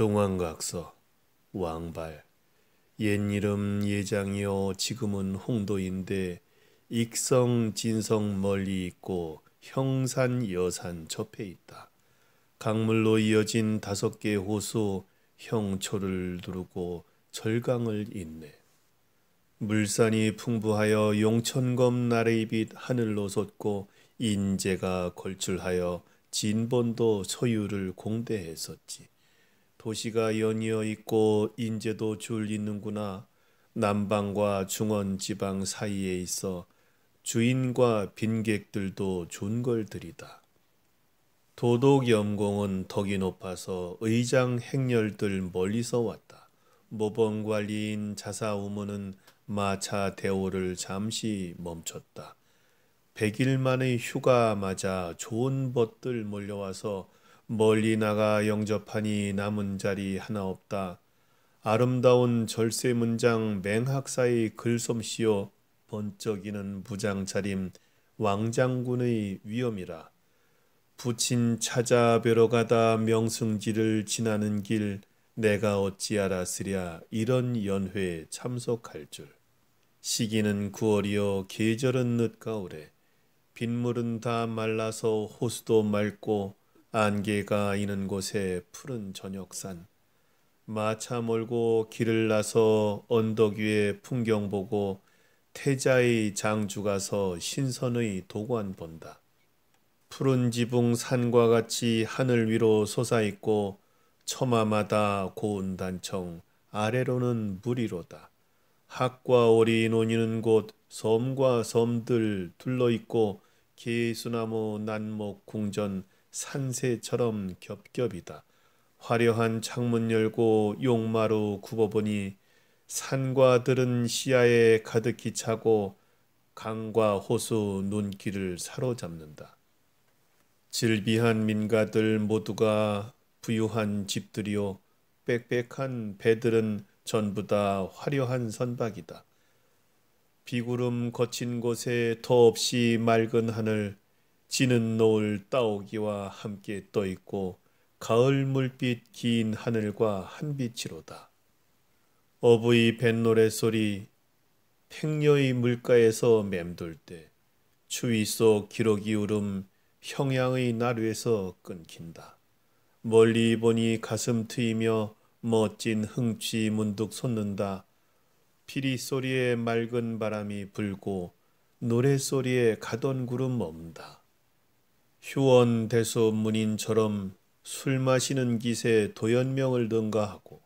동왕각서 왕발 옛 이름 예장이요 지금은 홍도인데 익성 진성 멀리 있고 형산 여산 접해 있다. 강물로 이어진 다섯 개 호수 형초를 두르고 절강을 잇네. 물산이 풍부하여 용천검 나래빛 하늘로 솟고 인재가 걸출하여 진본도 소유를 공대했었지. 도시가 연이어 있고 인재도 줄 있는구나. 남방과 중원 지방 사이에 있어 주인과 빈객들도 존걸들이다. 도독 염공은 덕이 높아서 의장 행렬들 멀리서 왔다. 모범 관리인 자사우문은 마차 대오를 잠시 멈췄다. 백일 만의 휴가 맞아 좋은 벗들 몰려와서 멀리 나가 영접하니 남은 자리 하나 없다. 아름다운 절세 문장 맹학사의 글솜씨요 번쩍이는 부장 차림 왕장군의 위엄이라. 부친 찾아 뵈러 가다 명승지를 지나는 길 내가 어찌 알았으랴 이런 연회에 참석할 줄. 시기는 9월이요 계절은 늦가을에 빗물은 다 말라서 호수도 맑고 안개가 있는 곳에 푸른 저녁산 마차 몰고 길을 나서 언덕 위에 풍경 보고 태자의 장주 가서 신선의 도관 본다. 푸른 지붕 산과 같이 하늘 위로 솟아있고 처마마다 고운 단청 아래로는 무리로다 학과 오리 논이는 곳 섬과 섬들 둘러있고 개수나무 난목 궁전 산새처럼 겹겹이다. 화려한 창문 열고 용마루 굽어보니 산과 들은 시야에 가득히 차고 강과 호수 눈길을 사로잡는다. 질비한 민가들 모두가 부유한 집들이요 빽빽한 배들은 전부 다 화려한 선박이다. 비구름 거친 곳에 더없이 맑은 하늘 지는 노을 따오기와 함께 떠 있고 가을 물빛 긴 하늘과 한 빛이로다. 어부의 뱃노래 소리 팽녀의 물가에서 맴돌 때 추위 속 기러기 울음 형양의 나루에서 끊긴다. 멀리 보니 가슴 트이며 멋진 흥취 문득 솟는다. 피리 소리에 맑은 바람이 불고 노래 소리에 가던 구름 멈다. 휴원 대소문인처럼 술 마시는 기세 도연명을 능가하고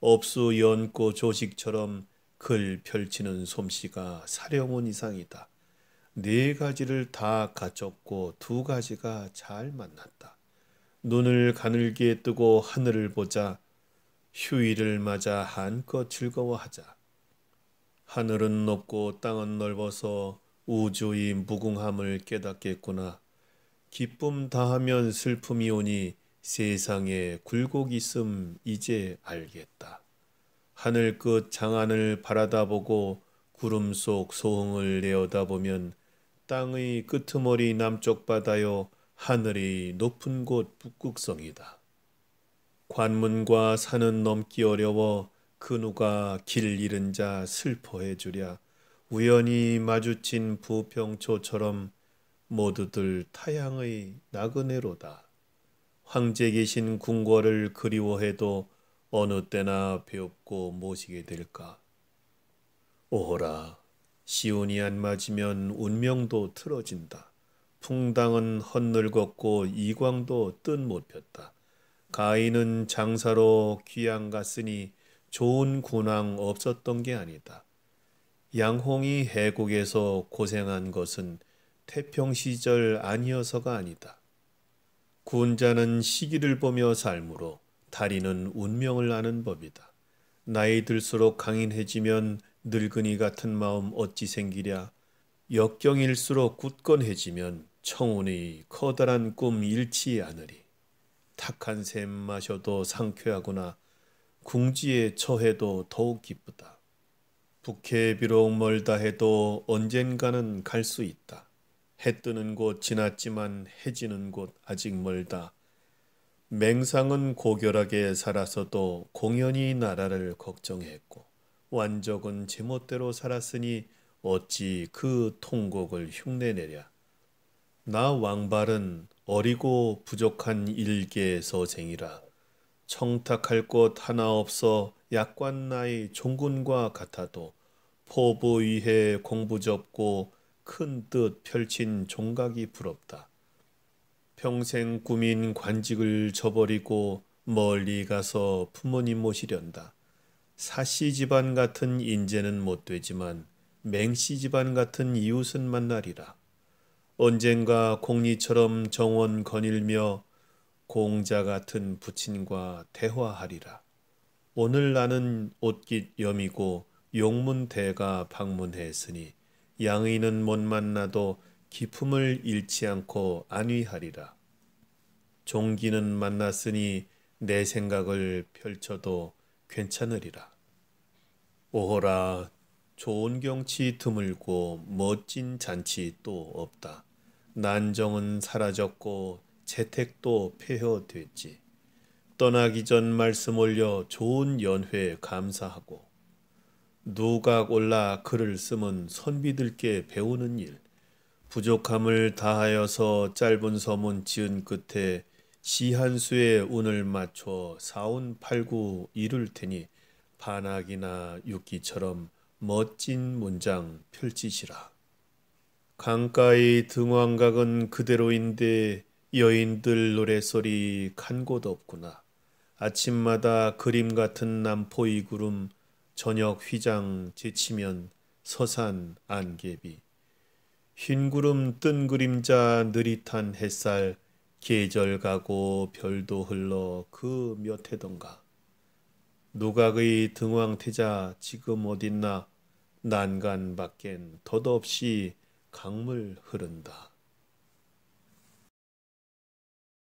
업수 연고 조직처럼 글 펼치는 솜씨가 사령원 이상이다. 네 가지를 다 갖췄고 두 가지가 잘 만났다. 눈을 가늘게 뜨고 하늘을 보자. 휴일을 맞아 한껏 즐거워하자. 하늘은 높고 땅은 넓어서 우주의 무궁함을 깨닫겠구나. 기쁨 다하면 슬픔이 오니 세상에 굴곡 있음 이제 알겠다. 하늘 끝 장안을 바라다보고 구름 속 소흥을 내어다보면 땅의 끄트머리 남쪽 바다요 하늘이 높은 곳 북극성이다. 관문과 산은 넘기 어려워 그 누가 길 잃은 자 슬퍼해 주랴 우연히 마주친 부평초처럼 모두들 타향의 나그네로다. 황제 계신 궁궐을 그리워해도 어느 때나 배웁고 모시게 될까. 오호라, 시온이 안 맞으면 운명도 틀어진다. 풍당은 헛늙었고 이광도 뜬 못 폈다. 가인은 장사로 귀양 갔으니 좋은 군왕 없었던 게 아니다. 양홍이 해국에서 고생한 것은 태평 시절 아니어서가 아니다. 구원자는 시기를 보며 삶으로 다리는 운명을 아는 법이다. 나이 들수록 강인해지면 늙은이 같은 마음 어찌 생기랴. 역경일수록 굳건해지면 청운이 커다란 꿈 잃지 않으리. 탁한 샘 마셔도 상쾌하구나. 궁지에 처해도 더욱 기쁘다. 북해 비록 멀다 해도 언젠가는 갈 수 있다. 해 뜨는 곳 지났지만 해지는 곳 아직 멀다. 맹상은 고결하게 살아서도 공연히 나라를 걱정했고 완적은 제멋대로 살았으니 어찌 그 통곡을 흉내내랴. 나 왕발은 어리고 부족한 일개 서생이라 청탁할 곳 하나 없어 약관 나의 종군과 같아도 포부 위해 공부 접고 큰뜻 펼친 종각이 부럽다. 평생 꾸민 관직을 저버리고 멀리 가서 부모님 모시련다. 사씨 집안 같은 인재는 못 되지만 맹씨 집안 같은 이웃은 만나리라. 언젠가 공리처럼 정원 거닐며 공자 같은 부친과 대화하리라. 오늘 나는 옷깃 염이고 용문대가 방문했으니 양의는 못 만나도 기품을 잃지 않고 안위하리라. 종기는 만났으니 내 생각을 펼쳐도 괜찮으리라. 오호라 좋은 경치 드물고 멋진 잔치 또 없다. 난정은 사라졌고 재택도 폐허됐지. 떠나기 전 말씀 올려 좋은 연회 감사하고 누가 올라 글을 쓰면 선비들께 배우는 일, 부족함을 다하여서 짧은 서문 지은 끝에 시한 수의 운을 맞춰 사운팔구 이룰 테니 반악이나 육기처럼 멋진 문장 펼치시라. 강가의 등왕각은 그대로인데 여인들 노래소리 간 곳 없구나. 아침마다 그림 같은 남포이 구름 저녁 휘장 제치면 서산 안개비 흰 구름 뜬 그림자 느릿한 햇살 계절 가고 별도 흘러 그 몇 해던가 노각의 등왕태자 지금 어딨나 난간 밖엔 덧없이 강물 흐른다.